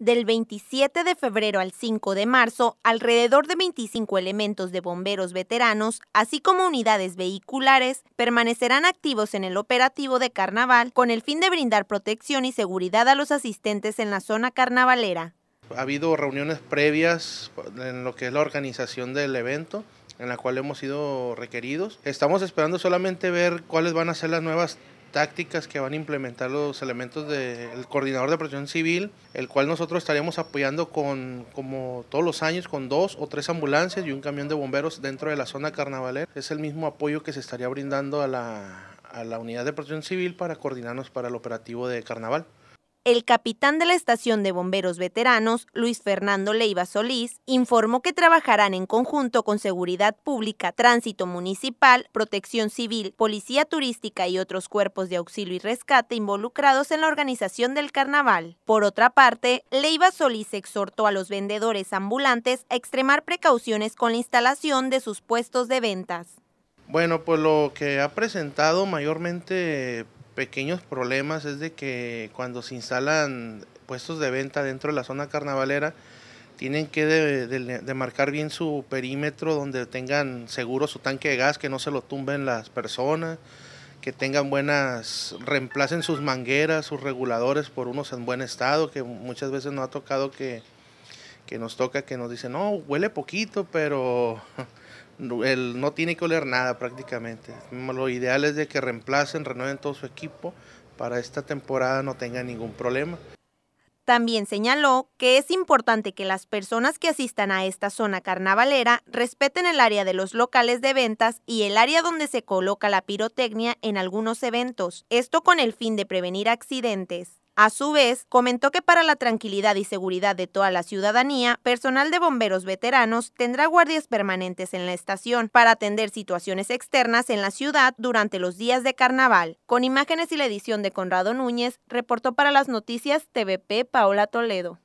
Del 27 de febrero al 5 de marzo, alrededor de 25 elementos de bomberos veteranos, así como unidades vehiculares, permanecerán activos en el operativo de carnaval con el fin de brindar protección y seguridad a los asistentes en la zona carnavalera. Ha habido reuniones previas en lo que es la organización del evento en la cual hemos sido requeridos. Estamos esperando solamente ver cuáles van a ser las nuevas tácticas que van a implementar los elementos del coordinador de protección civil, el cual nosotros estaríamos apoyando con, como todos los años, con dos o tres ambulancias y un camión de bomberos dentro de la zona carnavalera. Es el mismo apoyo que se estaría brindando a la, a la unidad de protección civil para coordinarnos para el operativo de carnaval el capitán de la estación de bomberos veteranos, Luis Fernando Leiva Solís, informó que trabajarán en conjunto con Seguridad Pública, Tránsito Municipal, Protección Civil, Policía Turística y otros cuerpos de auxilio y rescate involucrados en la organización del carnaval. Por otra parte, Leiva Solís exhortó a los vendedores ambulantes a extremar precauciones con la instalación de sus puestos de ventas. Bueno, pues lo que ha presentado mayormente pequeños problemas es de que cuando se instalan puestos de venta dentro de la zona carnavalera, tienen que de, marcar bien su perímetro donde tengan seguro su tanque de gas, que no se lo tumben las personas, que tengan buenas, reemplacen sus mangueras, sus reguladores por unos en buen estado, que muchas veces no ha tocado que que nos toca que nos dicen, no, huele poquito, pero el, no tiene que oler nada prácticamente. Lo ideal es de que reemplacen, renueven todo su equipo para esta temporada no tenga ningún problema. También señaló que es importante que las personas que asistan a esta zona carnavalera respeten el área de los locales de ventas y el área donde se coloca la pirotecnia en algunos eventos, esto con el fin de prevenir accidentes. A su vez, comentó que para la tranquilidad y seguridad de toda la ciudadanía, personal de bomberos veteranos tendrá guardias permanentes en la estación para atender situaciones externas en la ciudad durante los días de carnaval. Con imágenes y la edición de Conrado Núñez, reportó para las noticias TVP Paola Toledo.